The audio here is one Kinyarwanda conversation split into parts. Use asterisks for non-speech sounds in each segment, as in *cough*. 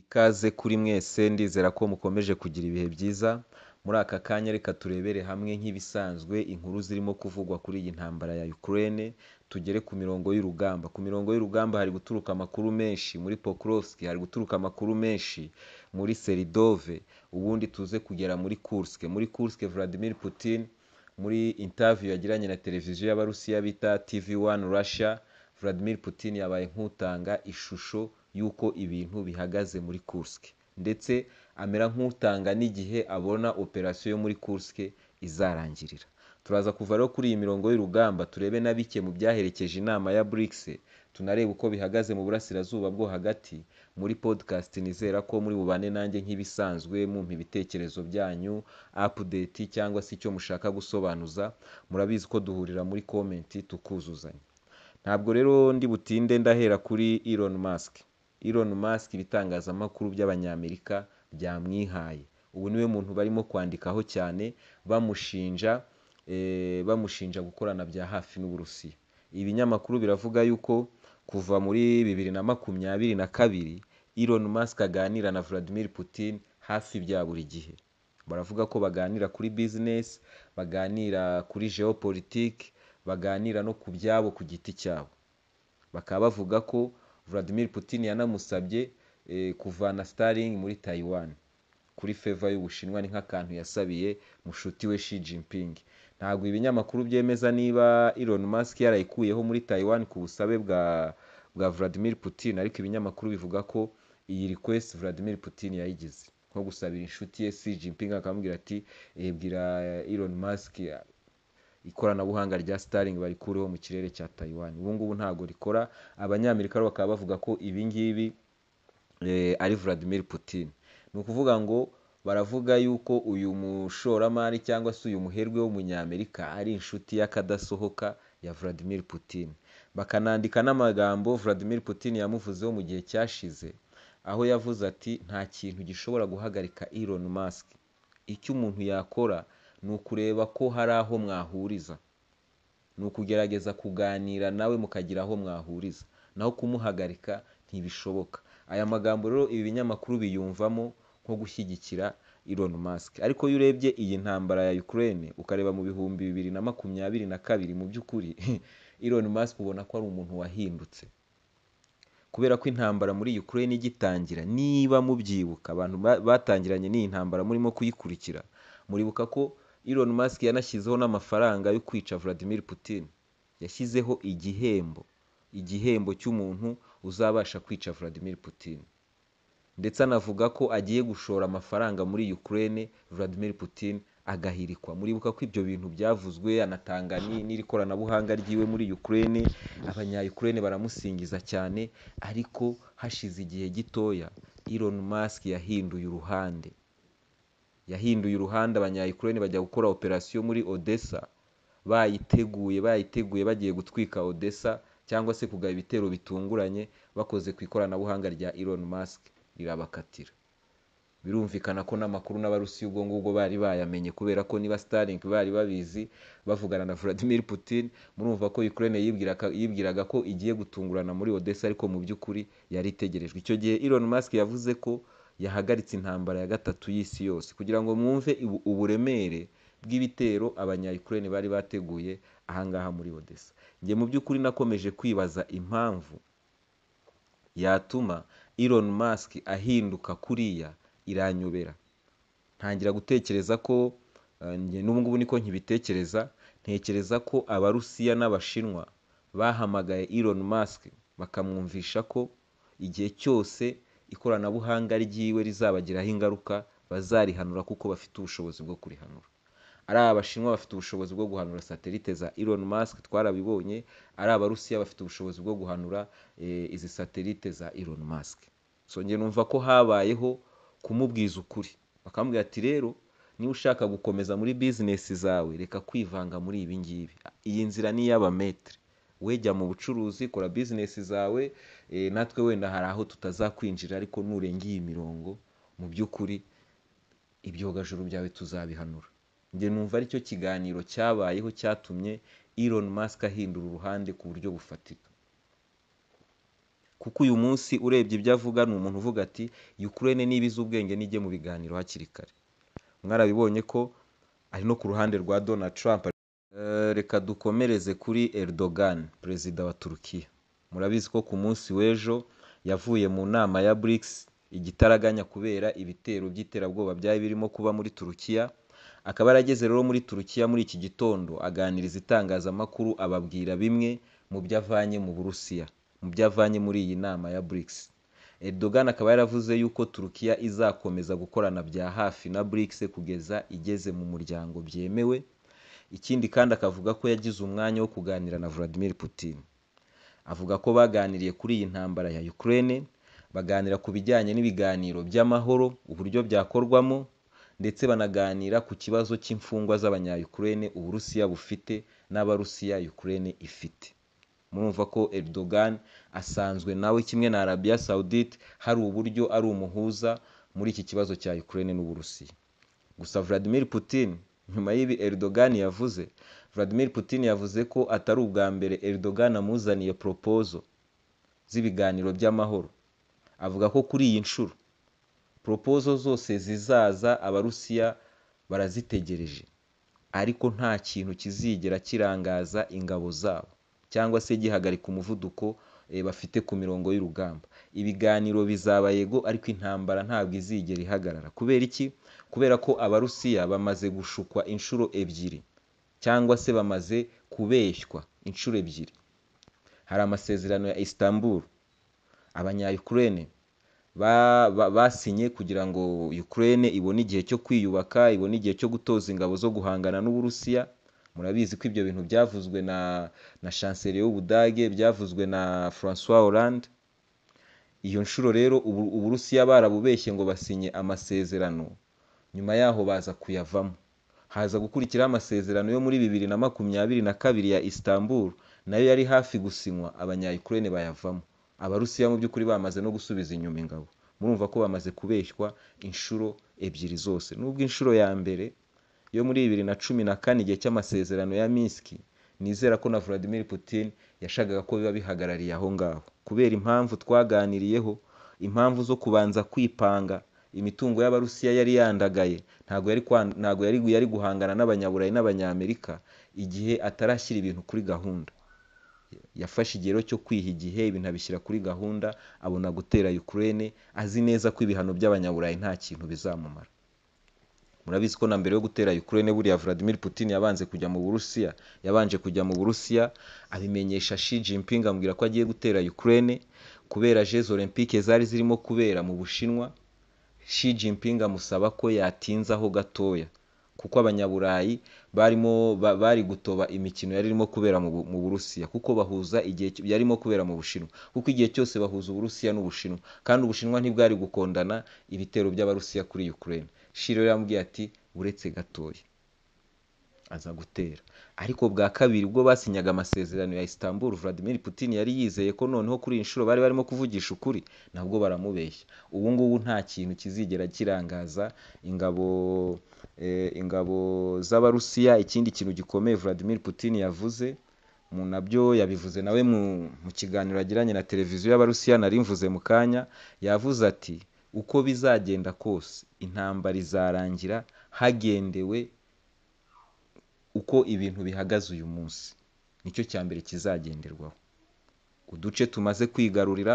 Ikaze kuri mwese ndizera ko mukomeje kugira ibihe byiza, muri aka kanya reka turebere hamwe nk'ibisanzwe inkuru zirimo kuvugwa kuri iyi ntambara ya Ukraine, tugere ku mirongo y'urugamba. Ku mirongo y'urugamba hari guturuka amakuru menshi, muri Pokrovsk hari guturuka amakuru menshi, muri Seridove, ubundi tuze kugera muri Kurske Muri Kurske Vladimir Putin muri interview yagiranye na televiziyo y'Abarusiya bita TV One Russia, Vladimir Putin yabaye nk'utanga ishusho y'uko ibintu bihagaze muri Kursk ndetse amera nk'utanga n'igihe abona operasiyo yo muri Kursk izarangirira turaza kuva rero kuri iyi mirongo y'urugamba turebe na bike mu byaherekeje inama ya BRICS tunarebe uko bihagaze mu burasirazuba bwo hagati muri podcast nizera ko muri bubane nanjye nk'ibisanzwe mumpa ibitekerezo byanyu update cyangwa se icyo mushaka gusobanuza murabizi ko duhurira muri comment tukuzuzanya ntabwo rero ndi butinde ndahera kuri Elon Musk Elon Musk ibitangazamakuru by'abanyamerika byamwihaye ubu niwe muntu barimo kwandikaho cyane bamushinja eh, bamushinja gukorana bya hafi n'Uburusiya ibinyamakuru biravuga yuko kuva muri bibiri na makumyabiri na kabiri Elon Musk aganira na Vladimir Putin hafi bya buri gihe baravuga ko baganira kuri business baganira kuri geopolitike baganira no ku byabo ku giti cyabo bakaba bavuga ko Vladimir Putin yanamusabye eh, kuvana Starlink muri Taiwan kuri feva y'Ubushinwa ni nk'akantu yasabiye mushuti we Xi Jinping ntabwo ibinyamakuru byemeza niba Elon Musk yarayikuyeho muri Taiwan ku busabe bwa bwa Vladimir Putin ariko ibinyamakuru bivuga ko iyi request Vladimir Putin yayigize nko gusabira inshuti ye si Jinping akamubwira ati eh, bwira Elon Musk ikoranabuhanga rya Starlink barikureho mu kirere cya Taiwan ubu ngubu ntago rikora abanyamerika bakaba bavuga ko ibi ngibi eh, ari Vladimir Putin ni ukuvuga ngo baravuga yuko uyu mushoramari cyangwa se uyu muherwe w'umunyamerika ari inshuti y'akadasohoka ya Vladimir Putin bakanandika n'amagambo Vladimir Putin yamuvuzeho mu gihe cyashize aho yavuze ati nta kintu gishobora guhagarika Elon Musk icyo umuntu yakora ni ukureba ko hari aho mwahuriza ni ukugerageza kuganira nawe mukagira aho mwahuriza naho kumuhagarika ntibishoboka aya magambo rero ibi binyamakuru biyumvamo nko gushyigikira Elon Musk ariko iyo urebye iyi ntambara ya Ukraine ukareba mu bihumbi bibiri na makumyabiri na kabiri mu by'ukuri *laughs* Elon Musk ubona ko ari umuntu wahindutse kubera ko intambara muri Ukraine igitangira niba mubyibuka abantu batangiranye n'iyi ntambara murimo kuyikurikira muribuka ko Elon Musk yanashyizeho n'amafaranga yo kwica Vladimir Putin. Yashyizeho igihembo, igihembo cy'umuntu uzabasha kwica Vladimir Putin. Ndetse anavuga ko agiye gushora amafaranga muri Ukraine Vladimir Putin agahirikwa. Muribuka ko ibyo bintu byavuzwe anatanga n'iri koranabuhanga ryiwe muri Ukraine, abanya-Ukraine baramusingiza cyane ariko hashize igihe gitoya Elon Musk yahinduye uruhande. yahinduye uruhande abanyayikoroni bajya gukora operasiyo muri odessa bayiteguye bayiteguye bagiye gutwika odessa cyangwa se kugaba ibitero bitunguranye bakoze ku ikoranabuhanga rya Elon Musk rirabakatira birumvikana ko n'amakuru n'abarusiya ubwo ngubwo bari bayamenye kubera ko niba Starlink bari babizi bavugana na Vladimir Putin murumva ko Ukraine yibwiraga ko igiye gutungurana muri Odessa ariko mu by'ukuri yari itegerejwe icyo gihe Elon Musk yavuze ko yahagaritse intambara ya gatatu y'isi yose kugira ngo mwumve uburemere bw'ibitero abanyayukureni bari bateguye ahangaha muri odessa njye mu by'ukuri nakomeje kwibaza impamvu yatuma Elon Musk ahinduka kuriya iranyobera ntangira gutekereza ko eh, n'ubu ngubu niko nkibitekereza ntekereza ko abarusiya n'abashinwa bahamagaye Elon Musk bakamwumvisha ko igihe cyose ikoranabuhanga ryiwe rizabagiraho ingaruka bazarihanura kuko bafite ubushobozi bwo kurihanura ari abashinwa bafite ubushobozi bwo guhanura satelite za Elon Musk twarabibonye ari abarusiya bafite ubushobozi bwo guhanura eh, izi satelite za Elon Musk songera numva ko habayeho kumubwiza ukuri bakambwira ati rero niba ushaka gukomeza muri bizinesi zawe reka kwivanga muri ibi ngibi iyi nzira ni iy'abametere we mu bucuruzi kora bizinesi zawe eh, natwe wenda hari aho tutazakwinjira ariko nurenga iyi mirongo mu by'ukuri ibyogajuru byawe tuzabihanura njye numva aricyo kiganiro cyabayeho cyatumye Elon Musk ahindura uruhande ku buryo bufatika kuko uyu munsi urebye ibyo avuga ni umuntu uvuga ati Ukraine niba izi ubwenge nijye mu biganiro hakiri kare mwarabibonye ko ari no ku ruhande rwa Donald Trump Eh, reka dukomereze kuri Erdogan perezida wa Turukiya, murabizi ko ku munsi w'ejo yavuye mu nama ya BRICS igitaraganya kubera ibitero by'iterabwoba byari birimo kuba muri Turukiya, akaba yarageze rero muri Turukiya muri iki gitondo aganiriza itangazamakuru ababwira bimwe mu byo avanye mu Burusiya, mu byo avanye muri iyi nama ya BRICS. Erdogan akaba yaravuze yuko Turukiya izakomeza gukorana bya hafi na BRICS kugeza igeze mu muryango byemewe Ikindi kandi akavuga ko yagize umwanya wo kuganira na Vladimir Putin. Avuga ko baganiriye kuri iyi ntambara ya Ukraine, baganira ku bijyanye n'ibiganiro by'amahoro, uburyo byakorwamo ndetse banaganira ku kibazo cy'imfungwa z'Abanya-Ukraine Uburusiya bufite n'Abarusiya Ukraine ifite. Murumva ko Erdogan asanzwe nawe kimwe na Arabia Saudite hari uburyo ari umuhuza muri iki kibazo cya Ukraine n'Uburusiya. Gusa Vladimir Putin nyuma y'ibi Erdogan yavuze Vladimir Putin yavuze ko atari ubwa mbere Erdogan amuzaniye proposal z'ibiganiro by'amahoro avuga ko kuri iyi nshuro proposal zose zizaza abarusiya barazitegereje ariko nta kintu kizigera kirangaza ingabo zabo cyangwa se gihagarika umuvuduko Eh, bafite ku mirongo y'urugamba ibiganiro bizaba yego ariko intambara ntabwo izigera ihagarara kubera iki kubera ko abarusiya bamaze gushukwa inshuro ebyiri cyangwa se bamaze kubeshywa inshuro ebyiri hari amasezerano ya Istanbul abanyayukurene basinye kugira ngo Ukraine ibone igihe cyo kwiyubaka, ibone igihe cyo gutoza ingabo zo guhangana n'Uburusiya murabizi ko ibyo bintu byavuzwe na na chancelier y'ubudage byavuzwe na francois hollande iyo nshuro rero uburusiya barabubeshye ngo basinye amasezerano nyuma yaho baza kuyavamo haza gukurikiraho amasezerano yo muri bibiri na makumyabiri na kabiri ya istanbul nayo yari hafi gusinywa abanyayukurene bayavamo abarusiya mu by'ukuri bamaze no gusubiza inyuma ingabo murumva ko bamaze kubeshywa inshuro ebyiri zose nubwo inshuro ya mbere yo muri bibiri na cumi na kane igihe cy'amasezerano ya Minsk nizera ko na Vladimir Putin yashakaga ko biba bihagarariye aho ngaho kubera impamvu twaganiriyeho impamvu zo kubanza kwipanga imitungo y'abarusiya yari yandagaye ntabwo yari ntabwo yari yari guhangana n'abanyaburayi n'abanyamerika igihe atarashyira ibintu kuri gahunda yafashe igero cyo kwiha igihe ibintu abishyira kuri gahunda abona gutera Ukraine azi neza ko ibihano by'abanyaburayi nta kintu bizamumara murabizi ko na mbere yo gutera Ukraine buriya Vladimir Putin yabanje kujya mu Burusiya yabanje kujya mu Burusiya abimenyesha Xi Jinping amubwira ko agiye gutera Ukraine kubera Jeux Olympique zari zirimo kubera mu Bushinwa Xi Jinping amusaba ko yatinzaho gatoya kuko abanyaburayi barimo bari gutoba imikino yari irimo kubera mu Burusiya kuko bahuza igihe yarimo kubera mu Bushinwa kuko igihe cyose bahuza Uburusiya n'Ubushinwa kandi Ubushinwa ntibwari gukondana ibitero by'Abarusiya kuri Ukraine shiro yambwiye ati uretse gatoya aza gutera ariko bwa kabiri ubwo basinyaga amasezerano ya Istanbul Vladimir Putin yari yizeye ko noneho kuri iyi nshuro bari barimo kuvugisha ukuri nabwo baramubeshya ubu ngubu nta kintu kizigera kirangaza ingabo eh, ingabo z'abarusiya ikindi kintu gikomeye Vladimir Putin yavuze mu nabyo yabivuze nawe mu kiganiro agiranye na televiziyo y'abarusiya nari mvuze mu kanya yavuze ati uko bizagenda kose intambara izarangira hagendewe uko ibintu bihagaze uyu munsi nicyo cya mbere kizagenderwaho uduce tumaze kwigarurira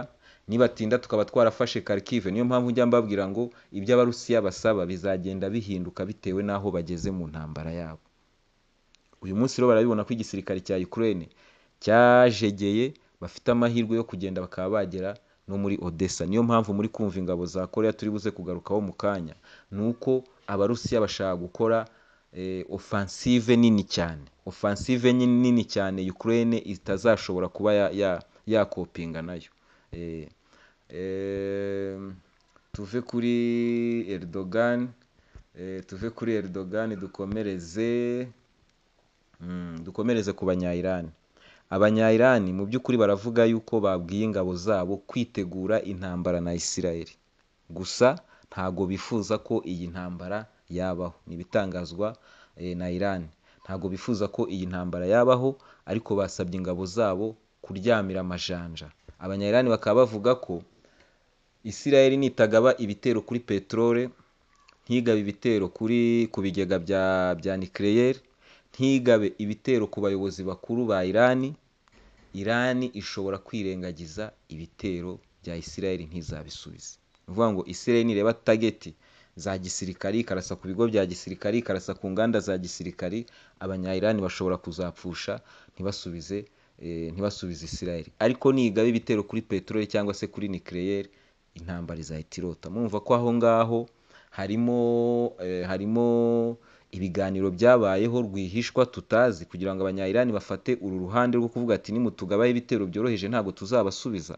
nibatinda tukaba twarafashe karikive niyo mpamvu njya mbabwira ngo ibyo abarusiya basaba bizagenda bihinduka bitewe n'aho bageze mu ntambara yabo uyu munsi rero barabibona ko igisirikare cya Ukraine cyajegeye bafite amahirwe yo kugenda bakaba bagera no muri Odessa niyo mpamvu muri kumva ingabo za koreya turi buze kugarukaho mu kanya ni uko abarusiya bashaka gukora eh, ofansive nini cyane ofansive nini cyane Ukraine itazashobora kuba yakopinga nayo eh, eh, tuve kuri Erdogan tuve kuri Erdogan dukomereze mm, dukomereze ku banya Iran. abanya mu by'ukuri baravuga yuko babwiye ingabo zabo kwitegura intambara na Isiraheli. Gusa ntago bifuza ko iyi ntambara yabaho. Ni ibitangazwa eh, na Iran. Ntago bifuza ko iyi ntambara yabaho ariko basabye ingabo zabo kuryamira amajanja. abanya bakaba bavuga ko Isiraheli nitagaba ibitero kuri peteroli, ntigabe ibitero kuri ku bigega bya nucleaire, ntigabe ibitero ku bayobozi bakuru ba irani irani ishobora kwirengagiza ibitero bya isirayeli ntizabisubize ni ukuvuga ngo isirayeli nireba tageti za gisirikari ikarasa ku bigo bya gisirikari ikarasa ku nganda za gisirikari abanyayirani bashobora kuzapfusha ntibasubize eh, ntibasubize isirayeli ariko nigaba ibitero kuri peteroli cyangwa se kuri nikireyeri intambara izahita irota mumva ko aho ngaho harimo eh, harimo Ibiganiro byabayeho rwihishwa tutazi kugira ngo abanya bafate uru ruhande rwo kuvuga ati nimutugabaho ibitero byoroheje ntabwo tuzabasubiza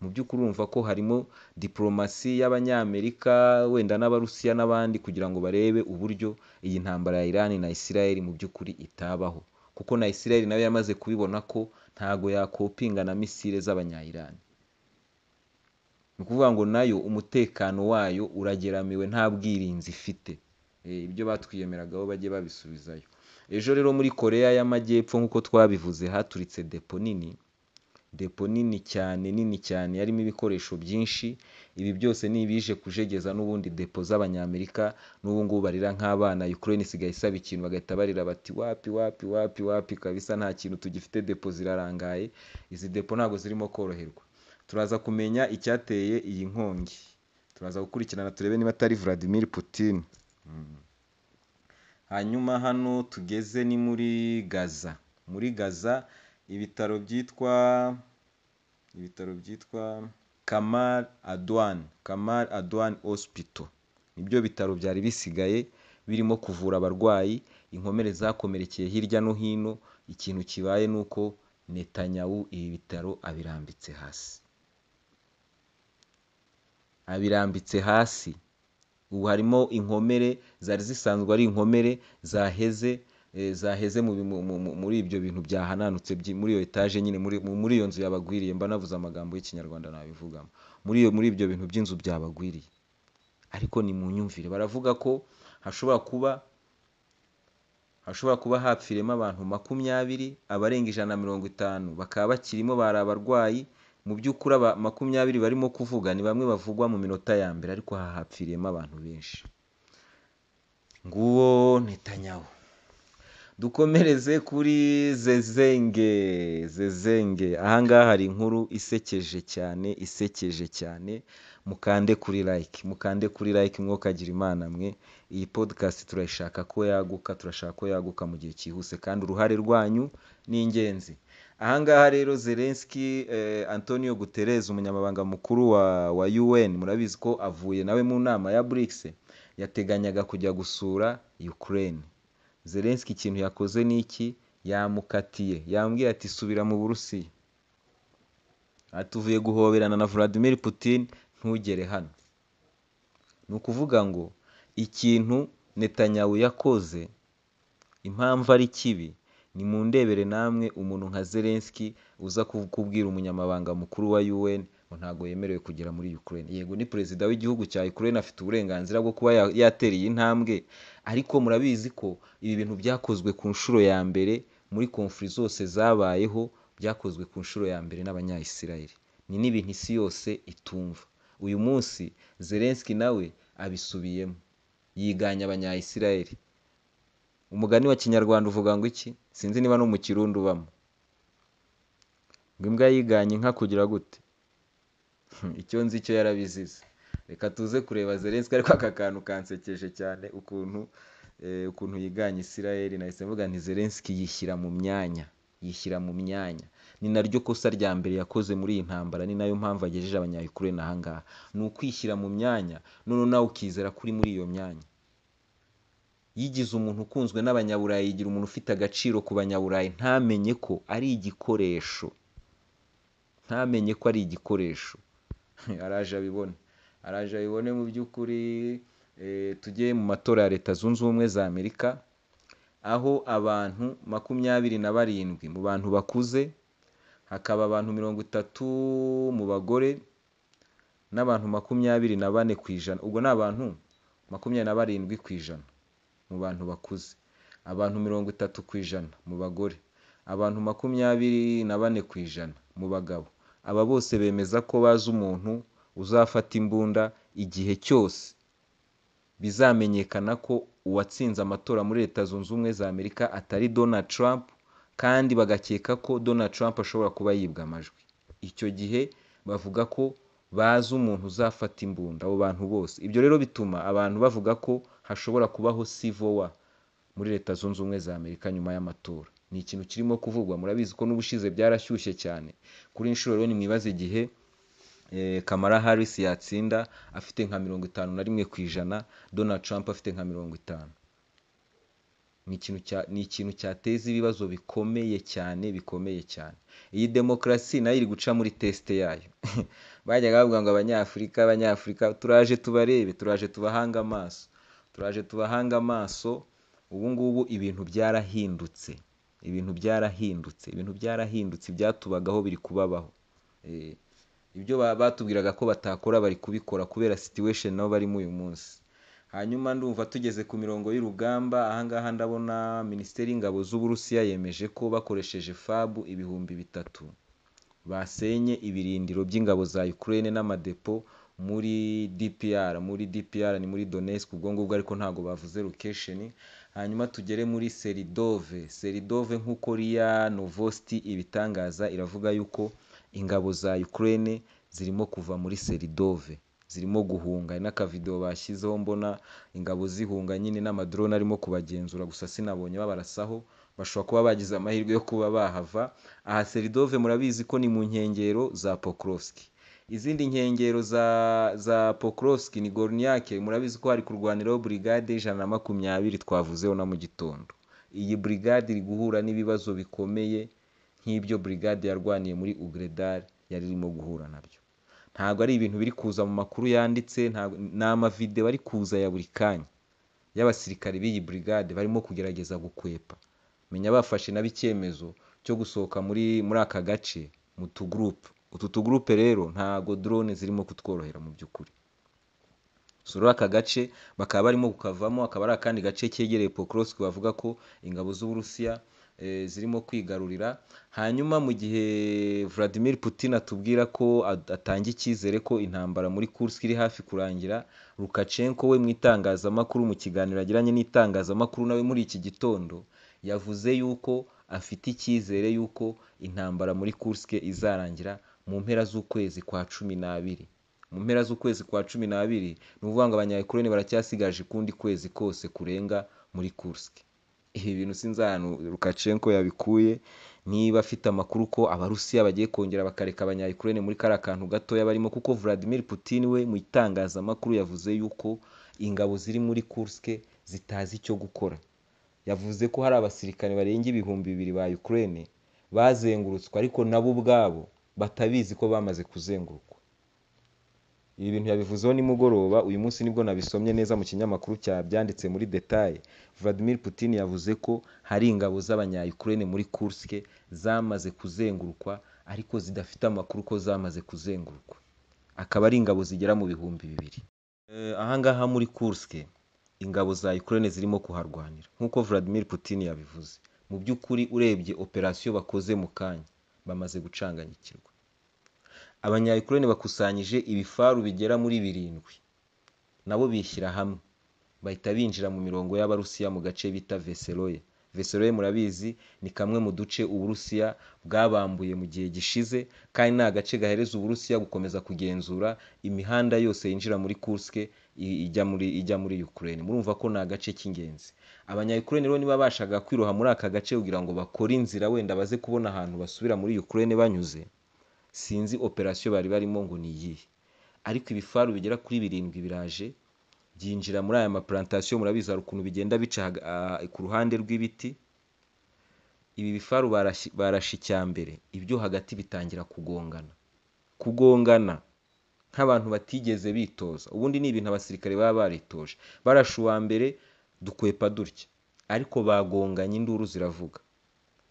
mu by'ukuri urumva ko harimo diporomasi y'Abanyamerika wenda n'Abarusiya n'abandi kugira ngo barebe uburyo iyi ntambara ya Irani na Israel mu by'ukuri itabaho kuko na Israel nayo yamaze kubibona ko ntago yakopinga na misile z'Abanya-Iran ni ukuvuga ngo nayo umutekano wayo urageramiwe nta bwirinzi ifite. Eh, ibyo batwiyemeragaho bajye babisubizayo ejo rero muri koreya y'amajyepfo nk'uko twabivuze haturitse depo nini depo nini cyane nini cyane yarimo ibikoresho byinshi ibi byose ni ibije kujegeza n'ubundi depo z'abanyamerika n'ubu barira nk'abana ukraine isigaye isaba ikintu bagahita barira bati wapi wapi wapi wapi kabisa nta kintu tugifite depo zirarangaye izi depo ntabwo zirimo koroherwa turaza kumenya icyateye iyi nkongi turaza gukurikirana turebe niba atari Vladimir Putin. hanyuma hano tugeze ni muri gaza muri gaza ibitaro byitwa ibitaro byitwa kamari adwani kamari adwani hosipito nibyo bitaro byari bisigaye birimo kuvura abarwayi inkomere zakomerekeye hirya no hino ikintu kibaye ni uko netanyahu ibi bitaro abirambitse hasi abirambitse hasi ubu harimo inkomere zari zisanzwe ari inkomere zaheze eh, zaheze muri ibyo bintu byahananutse muri iyo etaje nyine muri iyo nzu yabagwiriye mba navuze amagambo y'ikinyarwanda nabivugamo muri ibyo bintu by'inzu byabagwiriye ariko ni mu nyumvire baravuga ko hashobora kuba hashobora kuba hapfiriyemo abantu makumyabiri abarenga ijana na mirongo itanu bakaba bakirimo bari abarwayi Mu by'ukuri aba makumyabiri barimo kuvuga ni bamwe bavugwa mu minota ya mbere ariko aha hapfiriyemo abantu benshi. Nguwo Netanyahu. Dukomereze kuri Zezenge, Zezenge. Aha hari inkuru isekeje cyane, isekeje cyane, mukande kuri like, mukande kuri like mwokagira imana mwe, iyi podcast turayishaka ko yaguka, turashaka ko yaguka mu gihe cyihuse kandi uruhare rwanyu ni ingenzi. aha ngaha rero zelensky eh, antonio guterres umunyamabanga mukuru wa wa un murabizi ko avuye nawe mu nama ya brics yateganyaga kujya gusura ukraine zelensky ikintu yakoze ni iki yamukatiye yambwiye ati subira mu burusiya atuvuye ah, guhoberana na vladimir putin ntugere hano ni ukuvuga ngo ikintu netanyahu yakoze impamvu ari kibi nimundebere namwe umuntu nka Zelensky uza kubwira umunyamabanga mukuru wa UN ngo ntabwo yemerewe kugera muri Ukraine yego ni perezida w'igihugu cya Ukraine afite uburenganzira bwo kuba yatera iyi ntambwe ariko murabizi ko ibi bintu byakozwe ku nshuro ya mbere muri conflit zose zabayeho byakozwe ku nshuro ya mbere n'abanyayisiraheli ni n'ibintu isi yose itumva uyu munsi Zelensky nawe abisubiyemo yiganye abanyayisiraheli umugani wa kinyarwanda uvuga ngo iki sinzi niba no mu kirundi ubamo ngo imbwa yiganye inka kugira gute hmm, icyo nzi cyo yarabizize reka tuze kureba zerensi ariko aka kantu kansekeje cyane ukuntu eh, ukuntu yiganye isirayeli nahise mvuga nti zerensi yishyira mu myanya yishyira mu myanya ni naryo kosa rya mbere yakoze muri iyi ntambara ni nayo mpamvu agejeje abanyayukurene aha ngaha ni ukwishyira mu myanya noneho nawe ukizera ko uri muri iyo myanya yigize umuntu ukunzwe n'abanyaburayi yigira umuntu ufite agaciro ku banyaburayi ntamenye ko ari igikoresho ntamenye ko ari igikoresho *laughs* araje abibone araje abibone mu by'ukuri eh, tujye mu matora ya leta zunze ubumwe za amerika aho abantu makumyabiri na barindwi mu bantu bakuze hakaba abantu mirongo itatu mu bagore n'abantu makumyabiri na bane ku ijana ubwo ni abantu makumyabiri na barindwi ku ijana mu bantu bakuze, abantu mirongo itatu ku ijana mu bagore, abantu makumyabiri na bane ku ijana mu bagabo, aba bose bemeza ko bazi umuntu uzafata imbunda igihe cyose bizamenyekana ko uwatsinze amatora muri Leta Zunze Ubumwe za Amerika atari Donald Trump kandi bagakeka ko Donald Trump ashobora kuba yibwa amajwi. Icyo gihe bavuga ko bazi umuntu uzafata imbunda abo bantu bose. Ibyo rero bituma abantu bavuga ko hashobora kubaho sivowa muri leta zunze ubumwe za amerika nyuma y'amatora ni ikintu kirimo kuvugwa murabizi ko n'ubushize byarashyushye cyane kuri inshuro rero nimwibaze igihe eh, kamara harisi yatsinda afite nka mirongo itanu na rimwe ku ijana donald trump afite nka mirongo itanu ni ikintu cyateza ibibazo bikomeye cyane bikomeye cyane iyi demokarasi nayo iri guca muri tesite yayo *laughs* bajyaga bavuga ngo abanyafurika abanyafurika turaje tubarebe turaje tubahanga amaso turaje tubahanga amaso ubu ngubu ibintu byarahindutse ibintu byarahindutse ibintu byarahindutse ibyatubagaho biri kubabaho eh, ibyo batubwiraga ko batakora bari kubikora kubera situation nabo barimo uyu munsi hanyuma ndumva tugeze ku mirongo y'urugamba ahangaha ndabona minisiteri y'ingabo z'uburusiya yemeje ko bakoresheje fabu ibihumbi bitatu basenye ibirindiro by'ingabo za ukraine n'amadepo muri DPR muri DPR ni muri Donetsk ubwo ngubwo ariko ntabwo bavuze location hanyuma tugere muri Seridove Seridove nk'uko riya novosti ibitangaza iravuga yuko ingabo za Ukraine zirimo kuva muri Seridove zirimo guhunga hari n'akavidewo bashyizeho mbona ingabo zihunga nyine n'amadrone arimo kubagenzura gusa sinabonye babarasaho bashobora kuba bagize amahirwe yo kuba bahava aha Seridove murabizi ko ni mu nkengero za Pokrovsk izindi nkengero za za pokrovski ni gorniyake murabizi ko hari kurwaniraho burigade y'ijana na makumyabiri twavuzeho na mu gitondo iyi burigade iri guhura n'ibibazo bikomeye nk'ibyo burigade yarwaniye muri ugredare yari irimo guhura nabyo ntabwo ari ibintu biri kuza mu makuru yanditse ni amavideo ari kuza ya buri kanya y'abasirikare b'iyi burigade barimo kugerageza gukwepa menya bafashe nabi icyemezo cyo gusohoka muri muri aka gace mu tugurupe utu tugurupe rero ntago drone zirimo kutworohera mu by'ukuri so aka gace bakaba barimo kukavamo akaba ari akandi gace kegereye Pokrovsk bavuga ko ingabo z'Uburusiya eh, zirimo kwigarurira hanyuma mu gihe Vladimir Putin atubwira ko atanga icyizere ko intambara muri Kursk iri hafi kurangira Lukashenko we mu itangazamakuru mu kiganiro agiranye n'itangazamakuru nawe muri iki gitondo yavuze yuko afite icyizere yuko intambara muri Kursk izarangira mu mpera z'ukwezi kwa cumi n'abiri mu mpera z'ukwezi kwa cumi n'abiri ni ukuvuga ngo abanyayikoroni baracyasigaje ukundi kwezi kose kurenga muri Kursk ibi bintu sinzahanu Lukashenko yabikuye niba afite amakuru ko abarusiya bagiye kongera bakareka abanyayikoroni muri kariya kantu gatoya barimo kuko Vladimir Putin we mu itangazamakuru yavuze yuko ingabo ziri muri Kursk zitazi icyo gukora yavuze ko hari abasirikare barenga ibihumbi bibiri ba Ukraine bazengurutswe ariko nabo ubwabo batabizi ko bamaze kuzengurukwa ibi bintu yabivuzeho nimugoroba uyu munsi nibwo nabisomye neza mu kinyamakuru cya byanditse muri detaye Vladimir Putin yavuze ko hari ingabo z'abanyayukurene muri Kurske zamaze kuzengurukwa ariko zidafite amakuru ko zamaze kuzengurukwa akaba ari ingabo zigera mu bihumbi bibiri eh, ahangaha muri Kurske ingabo za Ukraine zirimo kuharwanira nk'uko Vladimir Putin yabivuze mu by'ukuri urebye operasiyo bakoze mu kanya bamaze gucanganyikirwa abanyayikoroni bakusanyije ibifaru bigera muri birindwi nabo bishyira hamwe bahita binjira mu mirongo y'abarusiya mu gace bita veseroye veseroye murabizi ni kamwe mu duce uburusiya bwabambuye mu gihe gishize kandi ni agace gahereza uburusiya gukomeza kugenzura imihanda yose yinjira muri kurske ijya muri ijya muri ukraine murumva ko ni agace k'ingenzi Abanya-Ukraine rero ntibabashaga kwiroha muri aka gace kugira ngo bakore inzira wenda baze kubona ahantu basubira muri Ukraine banyuze sinzi operasiyo bari barimo ngo ni iyihe ariko ibifaru bigera kuri birindwi biraje byinjira muri aya maplantasiyo murabizi hari ukuntu bigenda bica ah, ku ruhande rw'ibiti ibi bifaru barashe icya mbere ibyo hagati bitangira kugongana kugongana nk'abantu batigeze bitoza ubundi ni ibintu abasirikare baba baritoje barashe uwa mbere dukwepa dutya ariko bagonganye induru ziravuga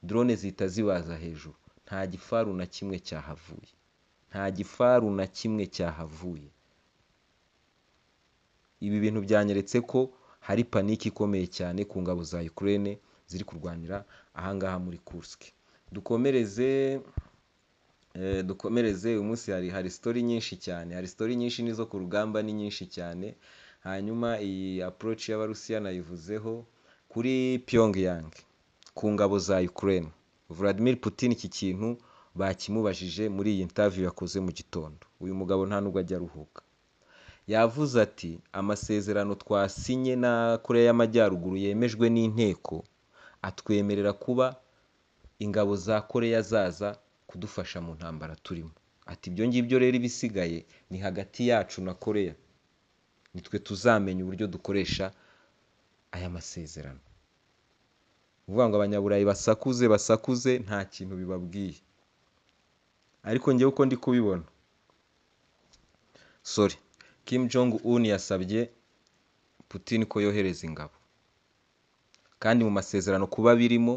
drone zihita zibaza hejuru nta gifaru na kimwe cyahavuye nta gifaru na kimwe cyahavuye ibi bintu byanyeretse ko hari paniki ikomeye cyane ku ngabo za Ukraine ziri kurwanira ahangaha muri Kursk dukomereze eh, dukomereze uyu munsi hari hari sitori nyinshi cyane hari sitori nyinshi n'izo ku rugamba ni nyinshi cyane hanyuma iyi approach y'abarusiya nayivuzeho kuri pyongyang ku ngabo za ukraine vladimir putin iki kintu bakimubajije muri iyi interview yakoze mu gitondo uyu mugabo nta nubwo ajya aruhuka yavuze ati amasezerano twasinye na koreya y'amajyaruguru yemejwe n'inteko atwemerera kuba ingabo za Korea zaza kudufasha mu ntambara turimo ati ibyo ngibyo rero ibisigaye ni hagati yacu na Korea. nitwe tuzamenya uburyo dukoresha aya masezerano ni ngo abanyaburayi basakuze basakuze nta kintu bibabwiye ariko ngewe uko ndi kubibona sori Kim Jong un yasabye Putin ko yohereza ingabo kandi mu masezerano kuba birimo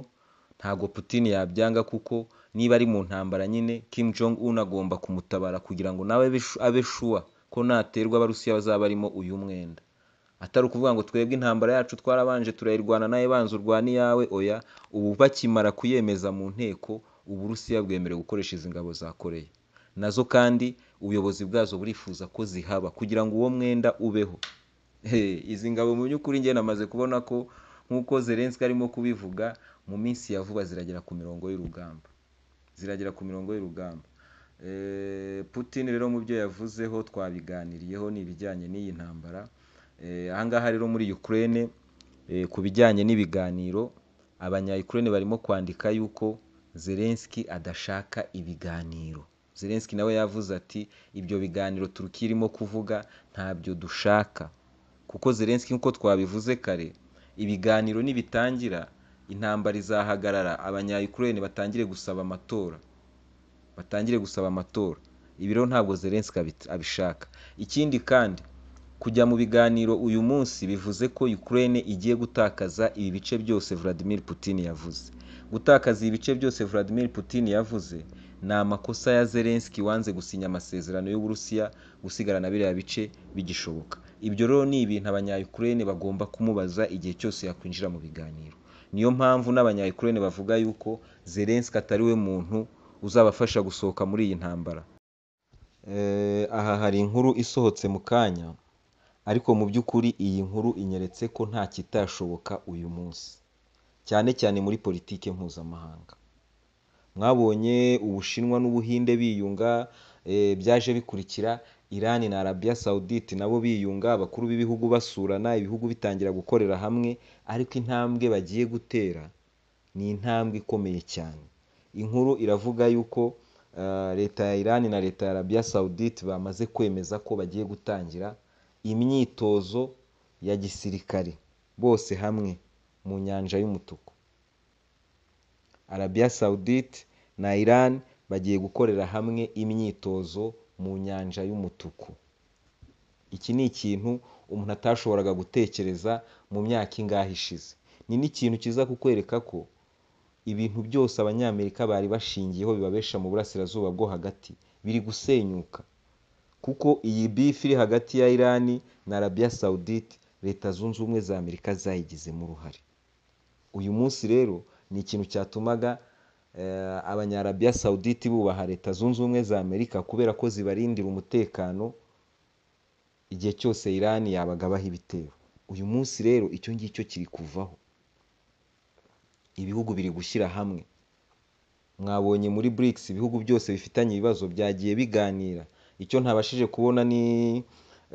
ntabwo Putin yabyanga kuko niba ari mu ntambara nyine Kim Jong un agomba kumutabara kugira ngo nawe abe shuwa ko naterwa abarusiya bazaba barimo uyu mwenda atari ukuvuga ngo twebwe intambara yacu twarabanje turayirwana nawe banza urwane iyawe oya ubu bakimara kuyemeza mu nteko uburusiya bwemerewe gukoresha izi ngabo za koreya nazo kandi ubuyobozi bwazo burifuza ko zihaba kugira ngo uwo mwenda ubeho izi ngabo mu by'ukuri njye namaze kubona ko nk'uko zerensi arimo kubivuga mu minsi ya vuba ziragera ku mirongo y'urugamba ziragera ku mirongo y'urugamba Eh, Putin rero mu byo yavuzeho twabiganiriyeho ni ibijyanye n'iyi ntambara eh, ahangaha rero muri Ukraine eh, ku bijyanye n'ibiganiro abanya barimo kwandika yuko Zelenski adashaka ibiganiro Zelenski nawe yavuze ati ibyo biganiro Turukiya irimo kuvuga ntabyo dushaka kuko Zelenski nk'uko twabivuze kare ibiganiro nibitangira intambara izahagarara abanya batangire gusaba amatora. batangire gusaba amatora ibi rero ntabwo zerensi abishaka ikindi kandi kujya mu biganiro uyu munsi bivuze ko Ukraine igiye gutakaza ibi bice byose Vladimir Putin yavuze gutakaza ibi bice byose Vladimir Putin yavuze ni amakosa ya zerenski wanze gusinya amasezerano y'uburusiya gusigarana biriya bice bigishoboka ibyo rero ni ibintu abanyayukurene bagomba kumubaza igihe cyose yakwinjira mu biganiro niyo mpamvu n'abanyayukurene bavuga yuko zerenski atari we muntu uzabafasha gusohoka muri iyi ntambara eh, aha hari inkuru isohotse mu kanya ariko mu by'ukuri iyi nkuru inyeretse ko nta kitashoboka uyu munsi cyane cyane muri politiki mpuzamahanga mwabonye ubushinwa n'ubuhinde biyunga eh, byaje bikurikira irani na Arabia Saudite nabo biyunga abakuru b'ibihugu basurana ibihugu bitangira gukorera hamwe ariko intambwe bagiye gutera ni intambwe ikomeye cyane inkuru iravuga yuko ah, leta ya Iran na leta ya Arabia Saudite bamaze kwemeza ko bagiye gutangira imyitozo ya gisirikare bose hamwe mu nyanja y'umutuku Arabia Saudite na Iran bagiye gukorera hamwe imyitozo mu nyanja y'umutuku iki ni ikintu umuntu atashoboraga gutekereza mu myaka ingahe ishize ni n'ikintu kiza kukwereka ko Ibintu byose Abanyamerika bari bashingiyeho bibabesha mu burasirazuba bwo hagati biri gusenyuka kuko iyi bife iri hagati ya Iran na Arabia Saudite Leta Zunze Ubumwe za Amerika zayigizemo uruhare uyu munsi rero ni ikintu cyatumaga eh, abanyarabiya Saoudite bubaha Leta Zunze Ubumwe za Amerika kubera ko zibarindira umutekano igihe cyose Iran yabagabaho ibitero uyu munsi rero icyo ngicyo kiri kuvaho ibihugu biri gushyira hamwe mwabonye muri burikisi ibihugu byose bifitanye ibibazo byagiye biganira icyo ntabashije kubona ni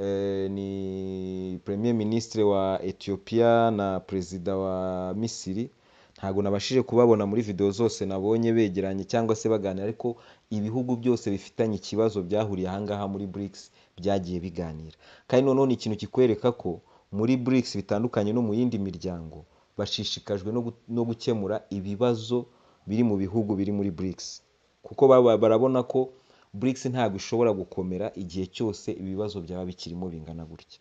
eh, ni premier ministre wa etiyopiya na perezida wa misiri ntabwo nabashije kubabona muri videwo zose nabonye begeranye cyangwa se baganira ariko ibihugu byose bifitanye ikibazo byahuriye ahangaha muri burikisi byagiye biganira kandi noneho ni ikintu kikwereka ko muri brics bitandukanye no mu yindi miryango bashishikajwe no gukemura ibibazo biri mu bihugu biri muri burikisi kuko barabona ko burikisi ntabwo ishobora gukomera igihe cyose ibibazo byaba bikirimo bingana gutya